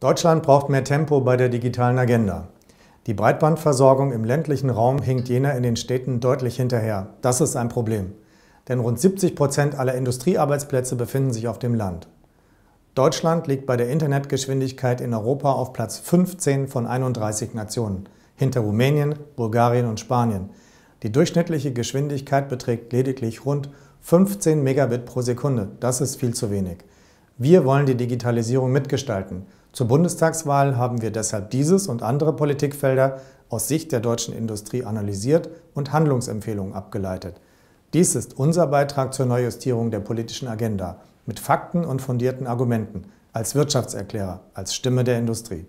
Deutschland braucht mehr Tempo bei der digitalen Agenda. Die Breitbandversorgung im ländlichen Raum hinkt jener in den Städten deutlich hinterher. Das ist ein Problem. Denn rund 70 Prozent aller Industriearbeitsplätze befinden sich auf dem Land. Deutschland liegt bei der Internetgeschwindigkeit in Europa auf Platz 15 von 31 Nationen, hinter Rumänien, Bulgarien und Spanien. Die durchschnittliche Geschwindigkeit beträgt lediglich rund 15 Megabit pro Sekunde. Das ist viel zu wenig. Wir wollen die Digitalisierung mitgestalten. Zur Bundestagswahl haben wir deshalb dieses und andere Politikfelder aus Sicht der deutschen Industrie analysiert und Handlungsempfehlungen abgeleitet. Dies ist unser Beitrag zur Neujustierung der politischen Agenda mit Fakten und fundierten Argumenten als Wirtschaftserklärer, als Stimme der Industrie.